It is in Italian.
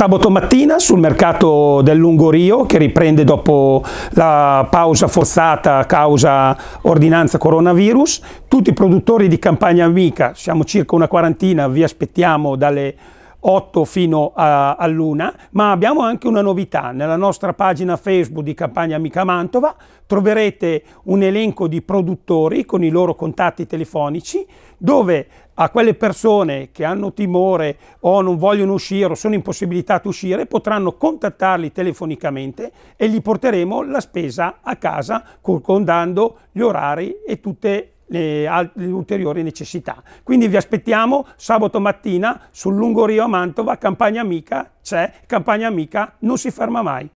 Sabato mattina sul mercato del Lungorio che riprende dopo la pausa forzata a causa ordinanza coronavirus, tutti i produttori di campagna amica, siamo circa una quarantina, vi aspettiamo dalle 8 fino a, luna, ma abbiamo anche una novità. Nella nostra pagina Facebook di Campagna Amica Mantova troverete un elenco di produttori con i loro contatti telefonici dove a quelle persone che hanno timore o non vogliono uscire o sono impossibilitate a uscire potranno contattarli telefonicamente e gli porteremo la spesa a casa concordando gli orari e tutte le le, altre, ulteriori necessità. Quindi vi aspettiamo sabato mattina sul lungo Rio a Mantova, campagna amica c'è, campagna amica non si ferma mai.